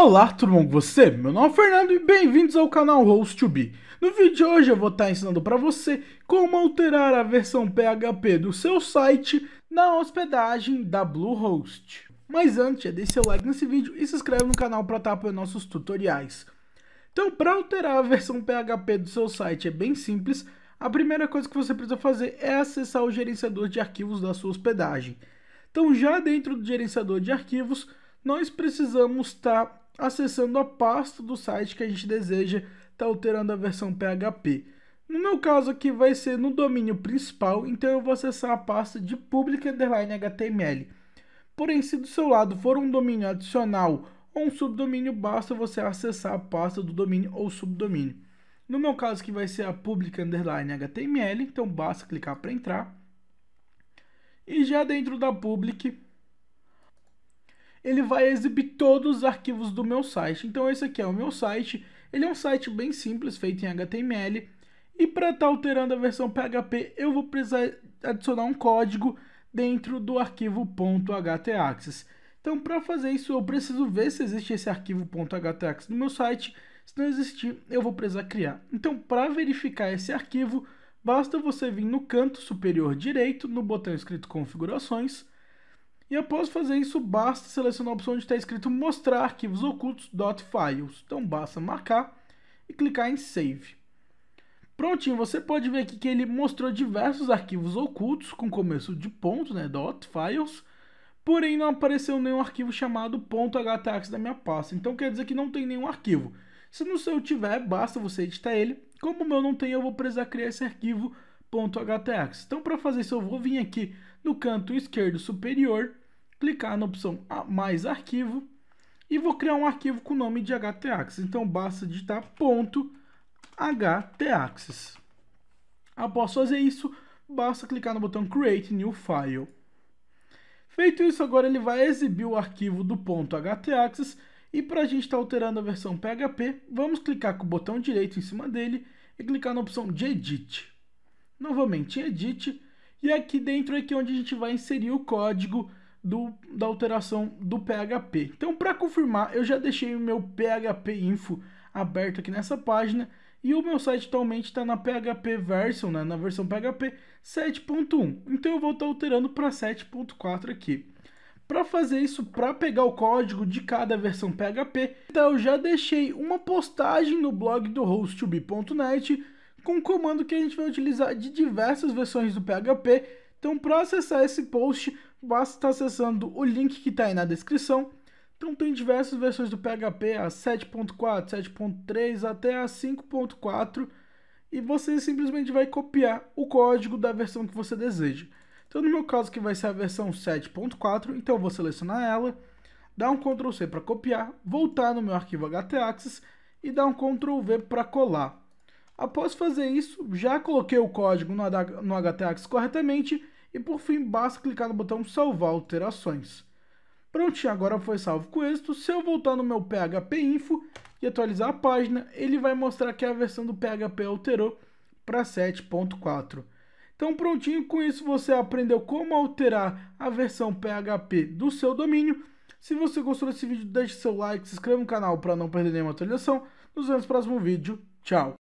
Olá, tudo bom com você? Meu nome é Fernando e bem-vindos ao canal host 2 b No vídeo de hoje eu vou estar ensinando para você como alterar a versão PHP do seu site na hospedagem da Bluehost. Mas antes, é deixe seu like nesse vídeo e se inscreve no canal para estar apoiando nossos tutoriais. Então, para alterar a versão PHP do seu site é bem simples. A primeira coisa que você precisa fazer é acessar o gerenciador de arquivos da sua hospedagem. Então, já dentro do gerenciador de arquivos, nós precisamos estar tá acessando a pasta do site que a gente deseja estar tá alterando a versão PHP. No meu caso aqui vai ser no domínio principal, então eu vou acessar a pasta de public underline HTML. Porém, se do seu lado for um domínio adicional ou um subdomínio, basta você acessar a pasta do domínio ou subdomínio. No meu caso que vai ser a public underline HTML, então basta clicar para entrar. E já dentro da public, ele vai exibir todos os arquivos do meu site. Então esse aqui é o meu site, ele é um site bem simples, feito em HTML, e para estar tá alterando a versão PHP, eu vou precisar adicionar um código dentro do arquivo .htaccess. Então, para fazer isso, eu preciso ver se existe esse arquivo .htaccess no meu site. Se não existir, eu vou precisar criar. Então, para verificar esse arquivo, basta você vir no canto superior direito, no botão escrito configurações, e após fazer isso, basta selecionar a opção onde está escrito mostrar arquivos ocultos.files. Então basta marcar e clicar em Save. Prontinho, você pode ver aqui que ele mostrou diversos arquivos ocultos com começo de ponto, né, .files, porém não apareceu nenhum arquivo chamado .htax da minha pasta. Então quer dizer que não tem nenhum arquivo. Se no seu tiver, basta você editar ele. Como o meu não tem, eu vou precisar criar esse arquivo .htax. Então para fazer isso, eu vou vir aqui no canto esquerdo superior clicar na opção mais arquivo e vou criar um arquivo com o nome de htaxis. Então basta digitar ponto .htaxis. Após fazer isso, basta clicar no botão Create New File. Feito isso, agora ele vai exibir o arquivo do ponto .htaxis e para a gente estar tá alterando a versão PHP, vamos clicar com o botão direito em cima dele e clicar na opção de Edit. Novamente em Edit, e aqui dentro é aqui é onde a gente vai inserir o código do, da alteração do PHP. Então, para confirmar, eu já deixei o meu PHP Info aberto aqui nessa página e o meu site atualmente está na PHP version, né, na versão PHP 7.1. Então, eu vou estar tá alterando para 7.4 aqui. Para fazer isso, para pegar o código de cada versão PHP, então eu já deixei uma postagem no blog do hosttube.net com o comando que a gente vai utilizar de diversas versões do PHP então, para acessar esse post, basta estar tá acessando o link que está aí na descrição. Então, tem diversas versões do PHP, a 7.4, 7.3 até a 5.4, e você simplesmente vai copiar o código da versão que você deseja. Então, no meu caso, que vai ser a versão 7.4, então eu vou selecionar ela, dar um Ctrl C para copiar, voltar no meu arquivo htaccess e dar um Ctrl V para colar. Após fazer isso, já coloquei o código no, no HTAX corretamente e por fim basta clicar no botão salvar alterações. Prontinho, agora foi salvo com êxito. Se eu voltar no meu PHP Info e atualizar a página, ele vai mostrar que a versão do PHP alterou para 7.4. Então prontinho, com isso você aprendeu como alterar a versão PHP do seu domínio. Se você gostou desse vídeo, deixe seu like, se inscreva no canal para não perder nenhuma atualização. Nos vemos no próximo vídeo. Tchau!